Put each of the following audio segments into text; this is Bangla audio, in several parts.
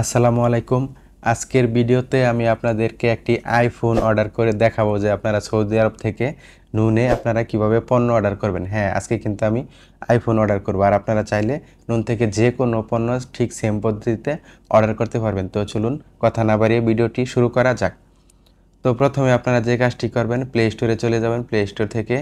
আসসালামু আলাইকুম আজকের ভিডিওতে আমি আপনাদেরকে একটি আইফোন অর্ডার করে দেখাবো যে আপনারা সৌদি আরব থেকে নুনে আপনারা কিভাবে পণ্য অর্ডার করবেন হ্যাঁ আজকে কিন্তু আমি আইফোন অর্ডার করবো আর আপনারা চাইলে নুন থেকে যে কোনো পণ্য ঠিক সেম পদ্ধতিতে অর্ডার করতে পারবেন তো চলুন কথা না বাড়িয়ে ভিডিওটি শুরু করা যাক তো প্রথমে আপনারা যে কাজটি করবেন প্লে স্টোরে চলে যাবেন প্লে স্টোর থেকে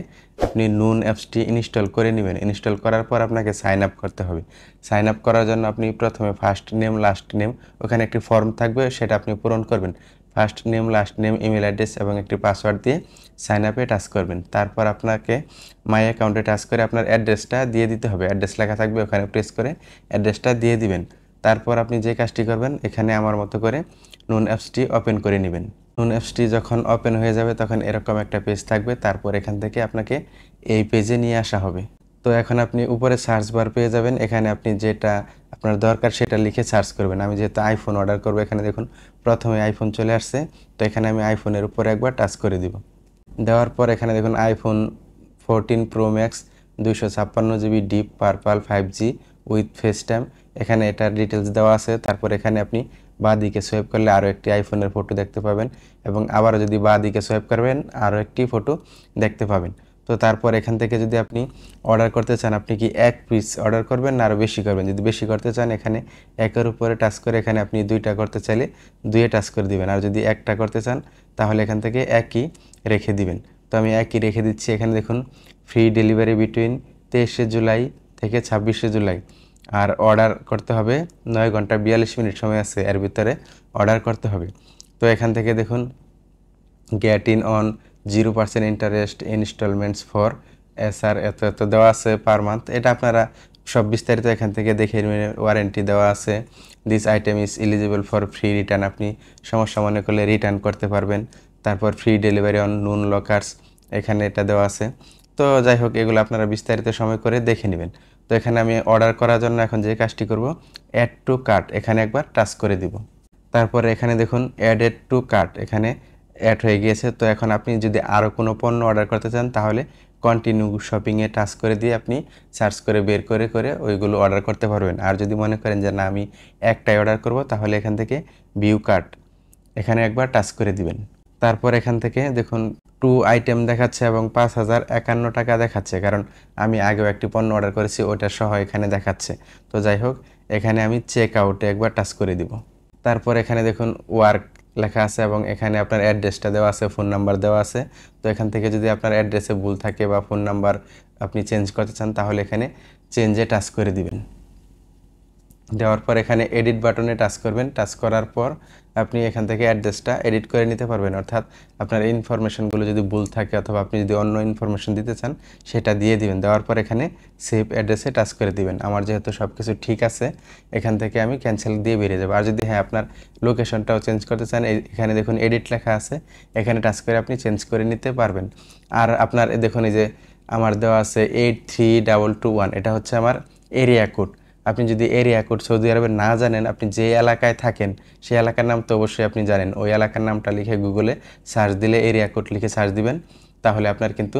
আপনি নুন অ্যাপসটি ইনস্টল করে নেবেন ইনস্টল করার পর আপনাকে সাইন আপ করতে হবে সাইন আপ করার জন্য আপনি প্রথমে ফার্স্ট নেম লাস্ট নেম ওখানে একটি ফর্ম থাকবে সেটা আপনি পূরণ করবেন first name last name email address এবং একটি পাসওয়ার্ড দিয়ে সাইন আপে টাচ করবেন তারপর আপনাকে মাই অ্যাকাউন্টে টাচ করে আপনার অ্যাড্রেসটা দিয়ে দিতে হবে অ্যাড্রেস লেখা থাকবে ওখানে প্রেস করে অ্যাড্রেসটা দিয়ে দিবেন তারপর আপনি যে কাজটি করবেন এখানে আমার মতো করে নুন অ্যাপসটি ওপেন করে নেবেন নুন অ্যাপসটি যখন ওপেন হয়ে যাবে তখন এরকম একটা পেজ থাকবে তারপর এখান থেকে আপনাকে এই পেজে নিয়ে আসা হবে তো এখন আপনি উপরে সার্চ বার পেয়ে যাবেন এখানে আপনি যেটা আপনার দরকার সেটা লিখে সার্চ করবেন আমি যেহেতু আইফোন অর্ডার করবো এখানে দেখুন প্রথমে আইফোন চলে আসছে তো এখানে আমি আইফোনের উপরে একবার টাচ করে দিব দেওয়ার পর এখানে দেখুন আইফোন ফোরটিন প্রো ম্যাক্স দুইশো ছাপ্পান্ন GB deep purple five G with FaceTime এখানে এটার ডিটেলস দেওয়া আছে তারপর এখানে আপনি বা দিকে সোয়েব করলে আরও একটি আইফোনের ফটো দেখতে পাবেন এবং আবারও যদি বা দিকে সোয়েব করবেন আরও একটি ফটো দেখতে পাবেন তো তারপর এখান থেকে যদি আপনি অর্ডার করতে চান আপনি কি এক পিস অর্ডার করবেন না আরও বেশি করবেন যদি বেশি করতে চান এখানে একের উপরে টাচ করে এখানে আপনি দুইটা করতে চাইলে দুয়ে টাচ করে দিবেন আর যদি একটা করতে চান তাহলে এখান থেকে একই রেখে দিবেন তো আমি একই রেখে দিচ্ছি এখানে দেখুন ফ্রি ডেলিভারি বিটুইন তেইশে জুলাই থেকে ছাব্বিশে জুলাই আর অর্ডার করতে হবে নয় ঘন্টা বিয়াল্লিশ মিনিট সময় আছে এর ভিতরে অর্ডার করতে হবে তো এখান থেকে দেখুন get in on zero percent interest instalments for এস আর এত এত দেওয়া আছে পার মান্থ এটা আপনারা সব বিস্তারিত এখান থেকে দেখে ওয়ারেন্টি দেওয়া আছে this item is eligible for free return আপনি সমস্যা মনে করলে রিটার্ন করতে পারবেন তারপর free delivery on Noon lockers এখানে এটা দেওয়া আছে তো যাই হোক এগুলো আপনারা বিস্তারিত সময় করে দেখে নেবেন তো এখানে আমি অর্ডার করার জন্য এখন যে কাজটি করব অ্যাড টু কার্ট এখানে একবার টাচ করে দিব তারপরে এখানে দেখুন অ্যাডেড টু কার্ট এখানে অ্যাড হয়ে গিয়েছে তো এখন আপনি যদি আরও কোনো পণ্য অর্ডার করতে চান তাহলে কন্টিনিউ শপিংয়ে টাচ করে দিয়ে আপনি সার্চ করে বের করে করে ওইগুলো অর্ডার করতে পারবেন আর যদি মনে করেন যে না আমি একটাই অর্ডার করব তাহলে এখান থেকে ভিউ কার্ট এখানে একবার টাচ করে দিবেন তারপর এখান থেকে দেখুন টু আইটেম দেখাচ্ছে এবং পাঁচ হাজার একান্ন টাকা দেখাচ্ছে কারণ আমি আগেও একটি পণ্য অর্ডার করেছি ওটা সহ এখানে দেখাচ্ছে তো যাই হোক এখানে আমি চেক আউটে একবার টাচ করে দিব তারপর এখানে দেখুন ওয়ার্ক লেখা আছে এবং এখানে আপনার অ্যাড্রেসটা দেওয়া আছে ফোন নাম্বার দেওয়া আছে তো এখান থেকে যদি আপনার অ্যাড্রেসে ভুল থাকে বা ফোন নাম্বার আপনি চেঞ্জ করতে চান তাহলে এখানে চেঞ্জে টাচ করে দিবেন দেওয়ার পর এখানে এডিট বাটনে টাচ করবেন টাচ করার পর আপনি এখান থেকে অ্যাড্রেসটা এডিট করে নিতে পারবেন অর্থাৎ আপনার ইনফরমেশনগুলো যদি ভুল থাকে অথবা আপনি যদি অন্য ইনফরমেশান দিতে চান সেটা দিয়ে দিবেন দেওয়ার পর এখানে সেভ অ্যাড্রেসে টাচ করে দিবেন আমার যেহেতু সব কিছু ঠিক আছে এখান থেকে আমি ক্যান্সেল দিয়ে বেরিয়ে যাবো আর যদি হ্যাঁ আপনার লোকেশনটাও চেঞ্জ করতে চান এখানে দেখুন এডিট লেখা আছে এখানে টাচ করে আপনি চেঞ্জ করে নিতে পারবেন আর আপনার দেখুন এই যে আমার দেওয়া আছে eight three double two one এটা হচ্ছে আমার এরিয়া কোড আপনি যদি এরিয়া কোড সৌদি আরবের না জানেন আপনি যে এলাকায় থাকেন সেই এলাকার নাম তো অবশ্যই আপনি জানেন ওই এলাকার নামটা লিখে গুগলে সার্চ দিলে এরিয়া কোড লিখে সার্চ দিবেন তাহলে আপনার কিন্তু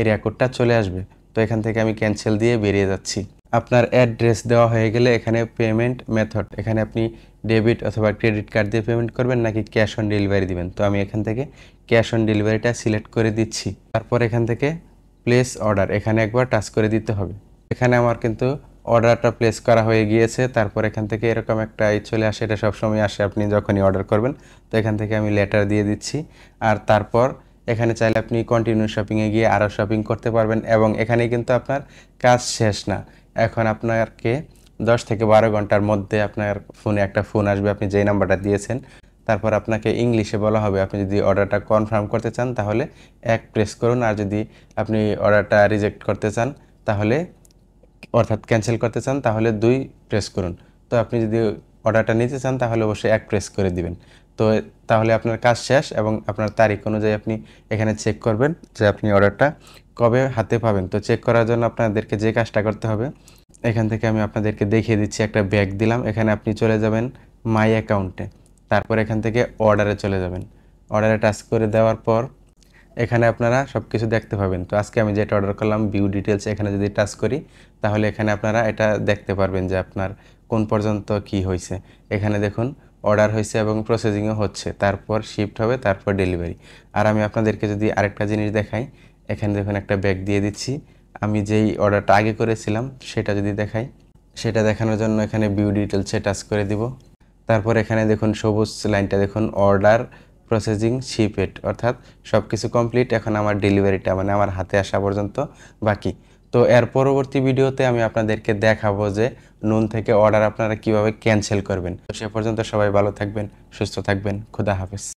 এরিয়া কোডটা চলে আসবে তো এখান থেকে আমি ক্যান্সেল দিয়ে বেরিয়ে যাচ্ছি আপনার অ্যাড্রেস দেওয়া হয়ে গেলে এখানে পেমেন্ট মেথড এখানে আপনি ডেবিট অথবা ক্রেডিট কার্ড দিয়ে পেমেন্ট করবেন নাকি ক্যাশ অন ডেলিভারি দিবেন তো আমি এখান থেকে ক্যাশ অন ডেলিভারিটা সিলেক্ট করে দিচ্ছি তারপর এখান থেকে প্লেস অর্ডার এখানে একবার টাচ করে দিতে হবে এখানে আমার কিন্তু অর্ডারটা প্লেস করা হয়ে গিয়েছে তারপর এখান থেকে এরকম একটা ই চলে আসে এটা সবসময় আসে আপনি যখনই অর্ডার করবেন তো এখান থেকে আমি লেটার দিয়ে দিচ্ছি আর তারপর এখানে চাইলে আপনি কন্টিনিউ শপিংয়ে গিয়ে আরও শপিং করতে পারবেন এবং এখানে কিন্তু আপনার কাজ শেষ না এখন আপনাকে দশ থেকে বারো ঘন্টার মধ্যে আপনার ফোনে একটা ফোন আসবে আপনি যেই নাম্বারটা দিয়েছেন তারপর আপনাকে ইংলিশে বলা হবে আপনি যদি অর্ডারটা কনফার্ম করতে চান তাহলে এক প্রেস করুন আর যদি আপনি অর্ডারটা রিজেক্ট করতে চান তাহলে অর্থাৎ ক্যান্সেল করতে চান তাহলে দুই প্রেস করুন তো আপনি যদি অর্ডারটা নিতে চান তাহলে অবশ্যই এক প্রেস করে দিবেন তো তাহলে আপনার কাজ শেষ এবং আপনার তারিখ অনুযায়ী আপনি এখানে চেক করবেন যে আপনি অর্ডারটা কবে হাতে পাবেন তো চেক করার জন্য আপনাদেরকে যে কাজটা করতে হবে এখান থেকে আমি আপনাদেরকে দেখিয়ে দিচ্ছি একটা ব্যাগ দিলাম এখানে আপনি চলে যাবেন মাই অ্যাকাউন্টে তারপর এখান থেকে অর্ডারে চলে যাবেন অর্ডারে টাচ করে দেওয়ার পর এখানে আপনারা সব কিছু দেখতে পাবেন তো আজকে আমি যেটা অর্ডার করলাম ভিউ ডিটেলস এখানে যদি টাচ করি তাহলে এখানে আপনারা এটা দেখতে পারবেন যে আপনার কোন পর্যন্ত কি হয়েছে এখানে দেখুন অর্ডার হয়েছে এবং প্রসেসিংও হচ্ছে তারপর শিফট হবে তারপর ডেলিভারি আর আমি আপনাদেরকে যদি আরেকটা জিনিস দেখাই এখানে দেখুন একটা ব্যাগ দিয়ে দিচ্ছি আমি যেই অর্ডারটা আগে করেছিলাম সেটা যদি দেখাই সেটা দেখানোর জন্য এখানে ভিউ ডিটেলসে টাচ করে দিব তারপর এখানে দেখুন সবুজ লাইনটা দেখুন অর্ডার প্রসেসিং শিপেড অর্থাৎ সব কিছু কমপ্লিট এখন আমার ডেলিভারিটা মানে আমার হাতে আসা পর্যন্ত বাকি তো এর পরবর্তী ভিডিওতে আমি আপনাদেরকে দেখাবো যে নুন থেকে অর্ডার আপনারা কিভাবে ক্যান্সেল করবেন তো সে পর্যন্ত সবাই ভালো থাকবেন সুস্থ থাকবেন খুদা হাফেজ